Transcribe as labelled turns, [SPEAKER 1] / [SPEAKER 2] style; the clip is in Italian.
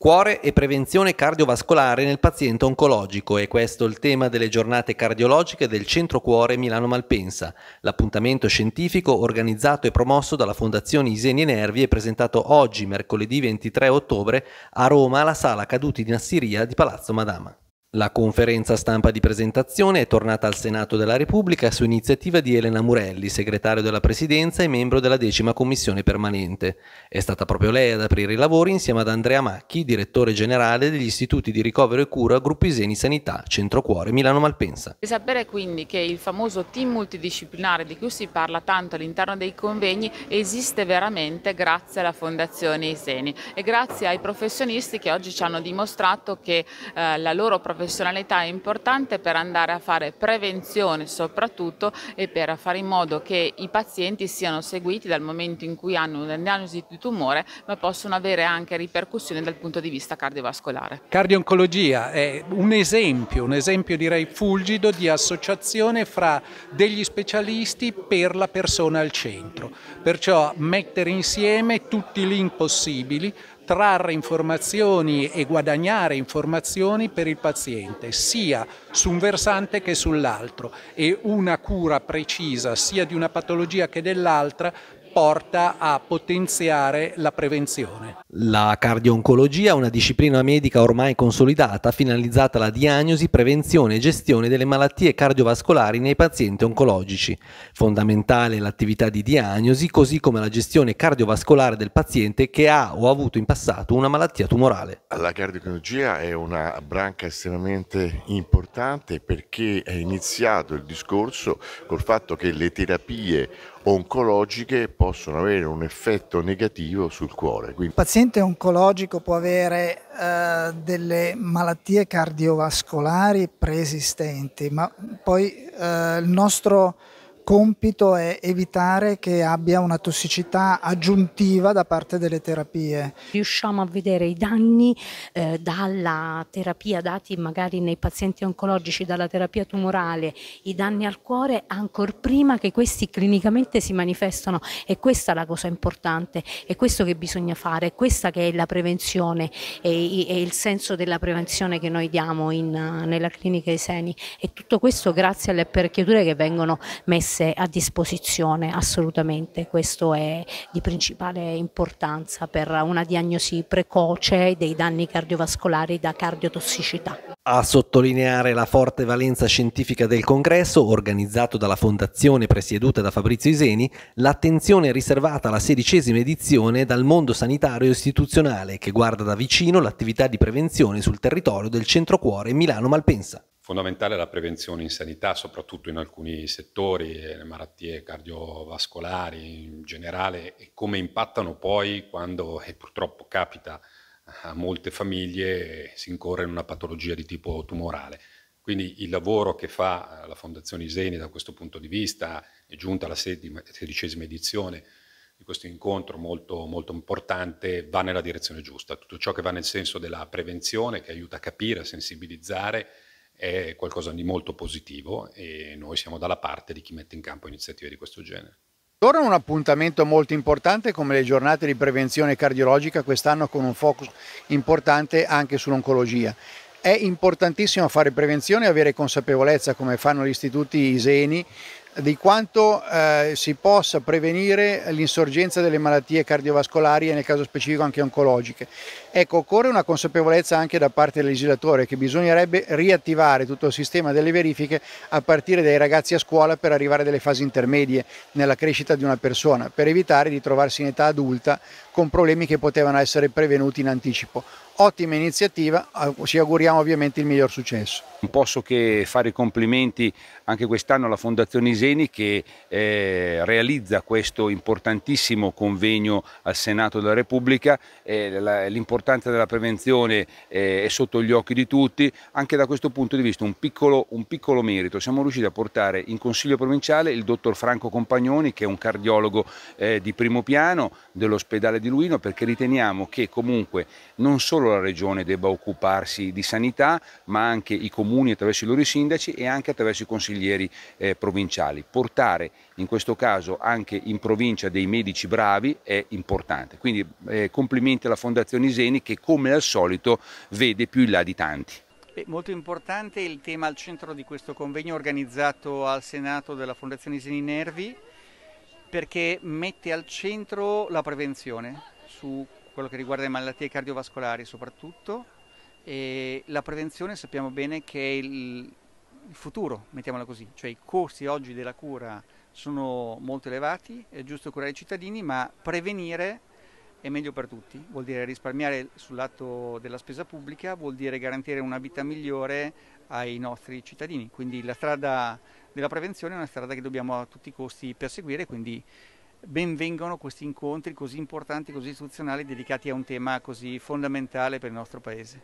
[SPEAKER 1] Cuore e prevenzione cardiovascolare nel paziente oncologico e questo è il tema delle giornate cardiologiche del Centro Cuore Milano Malpensa, l'appuntamento scientifico organizzato e promosso dalla Fondazione Iseni e Nervi e presentato oggi mercoledì 23 ottobre a Roma alla Sala Caduti di Nassiria di Palazzo Madama. La conferenza stampa di presentazione è tornata al Senato della Repubblica su iniziativa di Elena Murelli, segretario della Presidenza e membro della decima commissione permanente. È stata proprio lei ad aprire i lavori insieme ad Andrea Macchi, direttore generale degli istituti di ricovero e cura Gruppo Iseni Sanità, Centro Cuore, Milano Malpensa.
[SPEAKER 2] Per sapere quindi che il famoso team multidisciplinare di cui si parla tanto all'interno dei convegni esiste veramente grazie alla Fondazione Iseni e grazie ai professionisti che oggi ci hanno dimostrato che eh, la loro professionalità professionalità è importante per andare a fare prevenzione soprattutto e per fare in modo che i pazienti siano seguiti dal momento in cui hanno una diagnosi di tumore ma possono avere anche ripercussioni dal punto di vista cardiovascolare.
[SPEAKER 1] cardio è un esempio, un esempio direi fulgido di associazione fra degli specialisti per la persona al centro, perciò mettere insieme tutti i link possibili trarre informazioni e guadagnare informazioni per il paziente, sia su un versante che sull'altro e una cura precisa sia di una patologia che dell'altra porta a potenziare la prevenzione. La cardio-oncologia è una disciplina medica ormai consolidata finalizzata alla diagnosi, prevenzione e gestione delle malattie cardiovascolari nei pazienti oncologici. Fondamentale è l'attività di diagnosi così come la gestione cardiovascolare del paziente che ha o ha avuto in passato una malattia tumorale.
[SPEAKER 2] La cardio-oncologia è una branca estremamente importante perché è iniziato il discorso col fatto che le terapie oncologiche possono possono avere un effetto negativo sul cuore. Quindi... Il
[SPEAKER 3] paziente oncologico può avere eh, delle malattie cardiovascolari preesistenti, ma poi eh, il nostro compito è evitare che abbia una tossicità aggiuntiva da parte delle terapie.
[SPEAKER 1] Riusciamo a vedere i danni eh, dalla terapia dati magari nei pazienti oncologici, dalla terapia tumorale, i danni al cuore ancora prima che questi clinicamente si manifestano e questa è la cosa importante, è questo che bisogna fare, è questa che è la prevenzione e, e il senso della prevenzione che noi diamo in, nella clinica dei seni e tutto questo grazie alle apparecchiature che vengono messe messe a disposizione assolutamente, questo è di principale importanza per una diagnosi precoce dei danni cardiovascolari da cardiotossicità. A sottolineare la forte valenza scientifica del congresso, organizzato dalla fondazione presieduta da Fabrizio Iseni, l'attenzione è riservata alla sedicesima edizione dal mondo sanitario istituzionale che guarda da vicino l'attività di prevenzione sul territorio del centro cuore Milano Malpensa.
[SPEAKER 2] Fondamentale la prevenzione in sanità, soprattutto in alcuni settori, le malattie cardiovascolari in generale e come impattano poi quando, e purtroppo capita a molte famiglie, si incorre in una patologia di tipo tumorale. Quindi il lavoro che fa la Fondazione Iseni da questo punto di vista è giunta alla sedicesima edizione di questo incontro molto, molto importante, va nella direzione giusta. Tutto ciò che va nel senso della prevenzione, che aiuta a capire, a sensibilizzare è qualcosa di molto positivo e noi siamo dalla parte di chi mette in campo iniziative di questo genere.
[SPEAKER 3] Torna un appuntamento molto importante come le giornate di prevenzione cardiologica quest'anno con un focus importante anche sull'oncologia. È importantissimo fare prevenzione e avere consapevolezza come fanno gli istituti iseni di quanto eh, si possa prevenire l'insorgenza delle malattie cardiovascolari e nel caso specifico anche oncologiche. Ecco, occorre una consapevolezza anche da parte del legislatore che bisognerebbe riattivare tutto il sistema delle verifiche a partire dai ragazzi a scuola per arrivare alle fasi intermedie nella crescita di una persona, per evitare di trovarsi in età adulta con problemi che potevano essere prevenuti in anticipo ottima iniziativa, ci auguriamo ovviamente il miglior successo.
[SPEAKER 2] Non posso che fare i complimenti anche quest'anno alla Fondazione Iseni che eh, realizza questo importantissimo convegno al Senato della Repubblica, eh, l'importanza della prevenzione eh, è sotto gli occhi di tutti, anche da questo punto di vista un piccolo, un piccolo merito, siamo riusciti a portare in Consiglio Provinciale il dottor Franco Compagnoni che è un cardiologo eh, di primo piano dell'ospedale di Luino perché riteniamo che comunque non solo solo la Regione debba occuparsi di sanità, ma anche i comuni attraverso i loro sindaci e anche attraverso i consiglieri eh, provinciali. Portare in questo caso anche in provincia dei medici bravi è importante. Quindi eh, complimenti alla Fondazione Iseni che come al solito vede più in là di tanti.
[SPEAKER 4] Molto importante il tema al centro di questo convegno organizzato al Senato della Fondazione Iseni Nervi perché mette al centro la prevenzione su quello che riguarda le malattie cardiovascolari soprattutto e la prevenzione sappiamo bene che è il, futuro, mettiamola così, cioè i costi oggi della cura sono molto elevati, è giusto curare i cittadini, ma prevenire è meglio per tutti, vuol dire risparmiare sul lato della spesa pubblica, vuol dire garantire una vita migliore ai nostri cittadini, quindi la strada della prevenzione è una strada che dobbiamo a tutti i costi perseguire, quindi benvengano questi incontri così importanti, così istituzionali, dedicati a un tema così fondamentale per il nostro Paese.